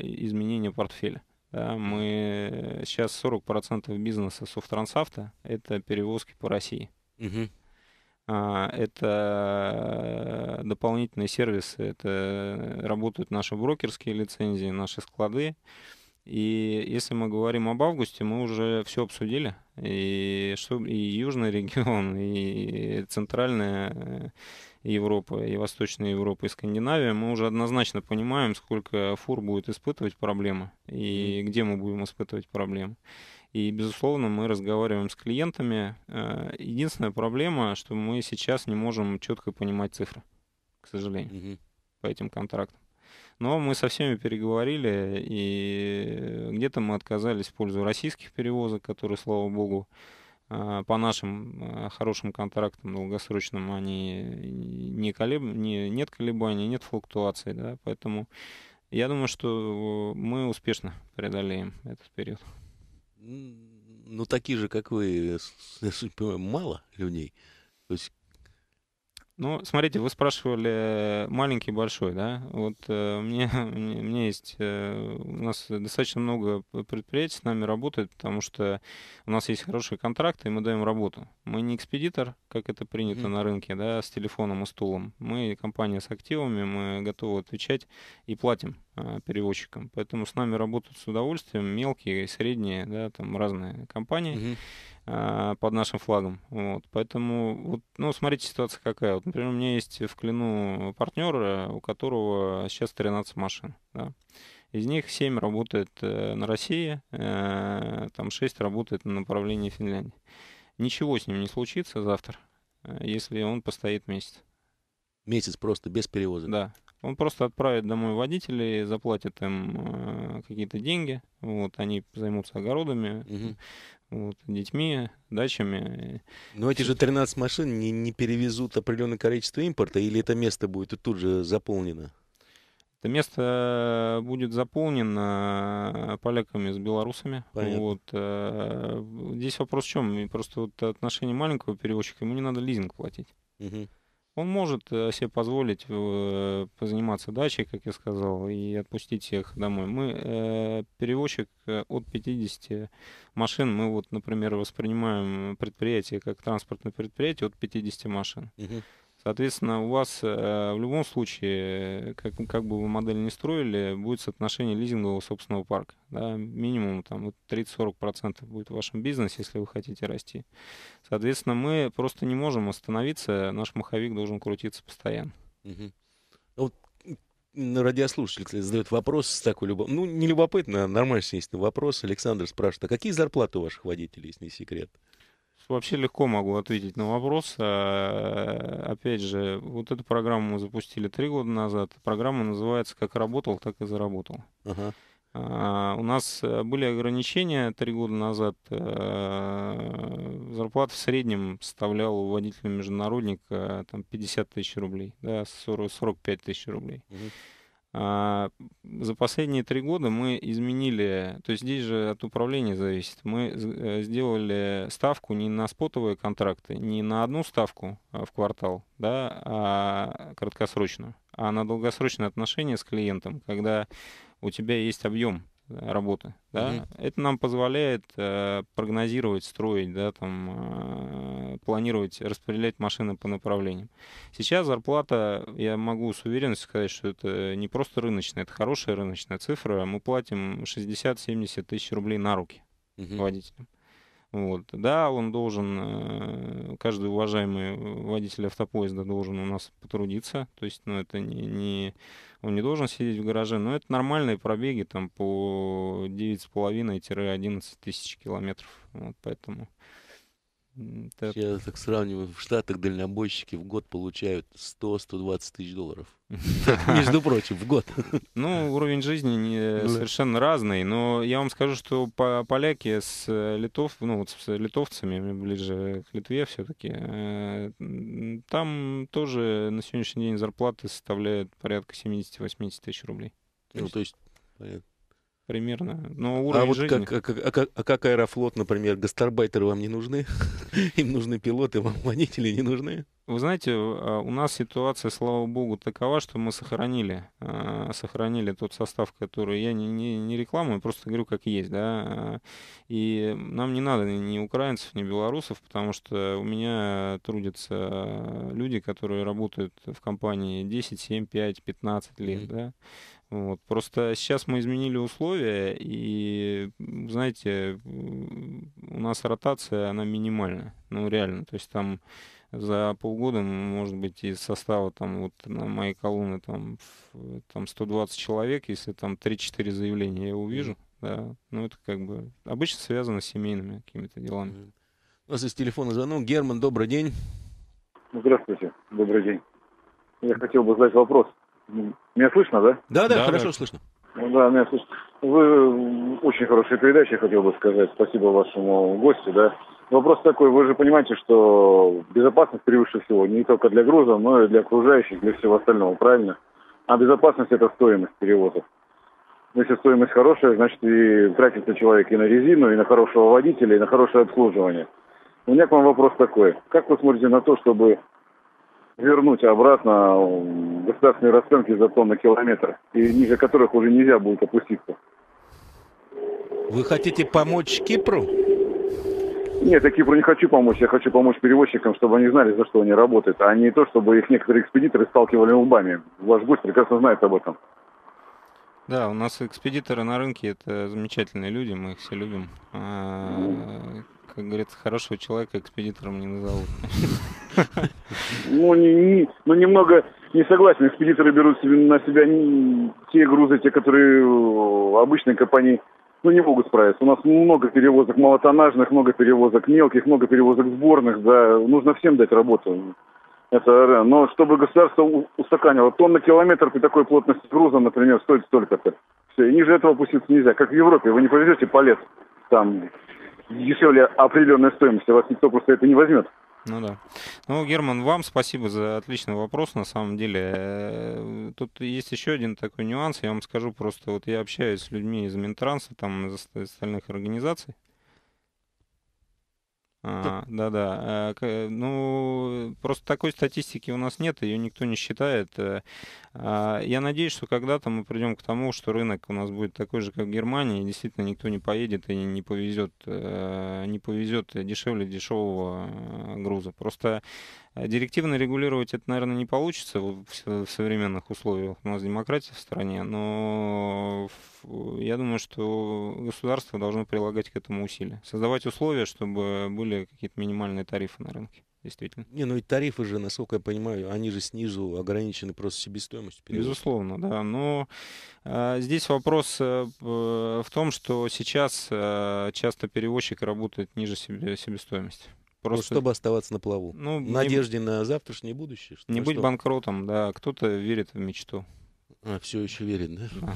изменения портфеля. Да, мы сейчас 40% бизнеса Софтрансафта — это перевозки по России. Угу. А, это дополнительные сервисы, это работают наши брокерские лицензии, наши склады. И если мы говорим об августе, мы уже все обсудили. И, что, и южный (laughs) регион, и центральная э, Европа, и восточная Европа, и Скандинавия. Мы уже однозначно понимаем, сколько фур будет испытывать проблемы и где мы будем испытывать проблемы. И, безусловно, мы разговариваем с клиентами. Э, единственная проблема, что мы сейчас не можем четко понимать цифры, к сожалению, по этим контрактам. Но мы со всеми переговорили, и где-то мы отказались в пользу российских перевозок, которые, слава богу, а, по нашим а, хорошим контрактам долгосрочным они не колеб... не... нет колебаний, нет флуктуаций, да, поэтому я думаю, что мы успешно преодолеем этот период. Ну, такие же, как вы, мало людей. То есть ну, смотрите, вы спрашивали э, маленький, большой, да? Вот э, мне, (laughs) мне, мне есть, э, у нас достаточно много предприятий с нами работает, потому что у нас есть хорошие контракты, и мы даем работу. Мы не экспедитор, как это принято mm-hmm. на рынке, да, с телефоном и стулом. Мы компания с активами, мы готовы отвечать и платим э, переводчикам. Поэтому с нами работают с удовольствием мелкие, средние, да, там разные компании. Mm-hmm. А, под нашим флагом. Вот. Поэтому, вот, ну, смотрите, ситуация какая. Вот, например, у меня есть в Клину партнер, у которого сейчас 13 машин. Да. Из них 7 работает э, на России, э, там 6 работает на направлении Финляндии. Ничего с ним не случится завтра, э, если он постоит месяц. Месяц просто без перевоза? Да. Он просто отправит домой водителей, заплатит им э, какие-то деньги, вот, они займутся огородами, угу вот, детьми, дачами. Но эти же 13 машин не, не перевезут определенное количество импорта, или это место будет и тут же заполнено? Это место будет заполнено поляками с белорусами. Понятно. Вот. Э, здесь вопрос в чем? Просто вот отношение маленького перевозчика, ему не надо лизинг платить. Угу он может э, себе позволить э, позаниматься дачей, как я сказал, и отпустить всех домой. Мы э, перевозчик от 50 машин, мы вот, например, воспринимаем предприятие как транспортное предприятие от 50 машин. Угу. Соответственно, у вас э, в любом случае, как, как бы вы модель не строили, будет соотношение лизингового собственного парка. Да, минимум там 30-40% будет в вашем бизнесе, если вы хотите расти. Соответственно, мы просто не можем остановиться, наш маховик должен крутиться постоянно. Угу. Вот радиослушатель, кстати, задает вопрос с такой любо... Ну, не любопытно, а нормально, естественно, вопрос. Александр спрашивает, а какие зарплаты у ваших водителей, если не секрет? вообще легко могу ответить на вопрос. А, опять же, вот эту программу мы запустили три года назад. Программа называется «Как работал, так и заработал». Uh-huh. У нас э, были ограничения три года назад. Э, зарплата в среднем составляла у водителя международника э, там, 50 тысяч рублей, да, 40, 45 тысяч рублей. Uh-huh. А, за последние три года мы изменили, то есть здесь же от управления зависит, мы э, сделали ставку не на спотовые контракты, не на одну ставку э, в квартал, да, а краткосрочную, а на долгосрочные отношения с клиентом, когда у тебя есть объем работы. Да? Угу. Это нам позволяет э, прогнозировать, строить, да, там, э, планировать, распределять машины по направлениям. Сейчас зарплата, я могу с уверенностью сказать, что это не просто рыночная, это хорошая рыночная цифра. Мы платим 60-70 тысяч рублей на руки угу. водителям. Вот. Да, он должен, э, каждый уважаемый э, водитель автопоезда должен у нас потрудиться, то есть, ну, это не, не он не должен сидеть в гараже, но это нормальные пробеги там по 9,5-11 тысяч километров, вот, поэтому... Это... Сейчас так сравниваю, в Штатах дальнобойщики в год получают 100-120 тысяч долларов. (laughs) Между прочим, в год. Ну, уровень жизни совершенно разный, но я вам скажу, что поляки с э, литов, ну, вот с литовцами, ближе к Литве все-таки, э, там тоже на сегодняшний день зарплаты составляют порядка 70-80 тысяч рублей. Ну, то есть, понятно примерно. Но а уровень а вот жизни... как, как, а как, а как Аэрофлот, например, гастарбайтеры вам не нужны? (laughs) Им нужны пилоты, вам водители не нужны? Вы знаете, а, у нас ситуация, слава богу, такова, что мы сохранили, сохранили тот состав, который я не, не, не рекламую, просто говорю, как есть, да. И нам не надо ни украинцев, ни белорусов, потому что у меня трудятся люди, которые работают в компании 10, 7, 5, 15 лет, да. Вот. Просто сейчас мы изменили условия, и, знаете, у нас ротация, она минимальна, ну реально, то есть там за полгода, может быть, из состава там вот на моей колонны там, там 120 человек, если там 3-4 заявления я увижу, да, ну это как бы обычно связано с семейными какими-то делами. У нас есть телефонный звонок. Герман, добрый день. Здравствуйте, добрый день. Я хотел бы задать вопрос. Меня слышно, да? Да, да, да хорошо да. слышно. Ну, да, меня слышно. Вы очень хорошая передача, я хотел бы сказать. Спасибо вашему гостю, да. Вопрос такой, вы же понимаете, что безопасность превыше всего не только для груза, но и для окружающих, для всего остального, правильно? А безопасность – это стоимость перевозов. Если стоимость хорошая, значит и тратится человек и на резину, и на хорошего водителя, и на хорошее обслуживание. У меня к вам вопрос такой. Как вы смотрите на то, чтобы вернуть обратно государственные расценки за тонну километра и ниже которых уже нельзя будет опуститься. Вы хотите помочь Кипру? Нет, я Кипру не хочу помочь. Я хочу помочь перевозчикам, чтобы они знали, за что они работают, а не то, чтобы их некоторые экспедиторы сталкивали лбами. Ваш гость прекрасно знает об этом. Да, у нас экспедиторы на рынке это замечательные люди, мы их все любим. А, ну. как говорится, хорошего человека экспедитором не назовут. Ну, не, не, ну немного не согласен. Экспедиторы берут себе, на себя не, те грузы, те, которые э, обычные компании ну, не могут справиться. У нас много перевозок малотонажных, много перевозок мелких, много перевозок сборных. Да, нужно всем дать работу. Это э, Но чтобы государство устаканило. Тонна километр при такой плотности груза, например, стоит столько-то. Все, и ниже этого опуститься нельзя. Как в Европе, вы не повезете палец там дешевле определенной стоимости, вас никто просто это не возьмет. Ну да. Ну, Герман, вам спасибо за отличный вопрос. На самом деле, э, тут есть еще один такой нюанс. Я вам скажу просто, вот я общаюсь с людьми из Минтранса, там, из остальных организаций. А, да, да. Э, ну, просто такой статистики у нас нет, ее никто не считает. Э, а, я надеюсь, что когда-то мы придем к тому, что рынок у нас будет такой же, как в Германии, и действительно никто не поедет и не повезет, э, не повезет дешевле дешевого груза. Просто а директивно регулировать это, наверное, не получится в современных условиях. У нас демократия в стране, но я думаю, что государство должно прилагать к этому усилия. Создавать условия, чтобы были какие-то минимальные тарифы на рынке действительно. Не, ну и тарифы же, насколько я понимаю, они же снизу ограничены просто себестоимостью. Перевозки. Безусловно, да. Но э, здесь вопрос э, в том, что сейчас э, часто перевозчик работает ниже себе, себестоимости. Просто... Вот чтобы оставаться на плаву. Ну, Надежде не... на завтрашнее будущее. Что, не быть что? банкротом, да. А кто-то верит в мечту. А, все еще верит, да? А.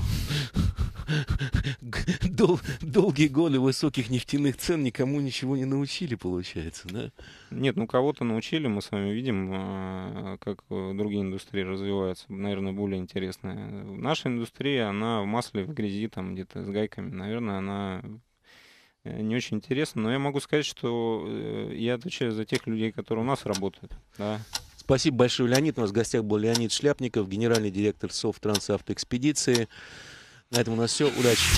Дол- долгие годы высоких нефтяных цен никому ничего не научили, получается, да? Нет, ну кого-то научили, мы с вами видим, а, как э, другие индустрии развиваются, наверное, более интересные. Наша индустрия, она в масле, в грязи, там где-то с гайками, наверное, она Э, не очень интересно, но я могу сказать, что э, я отвечаю за тех людей, которые у нас работают. Да. Спасибо большое, Леонид. У нас в гостях был Леонид Шляпников, генеральный директор СОВ Трансавтоэкспедиции. На этом у нас все. Удачи!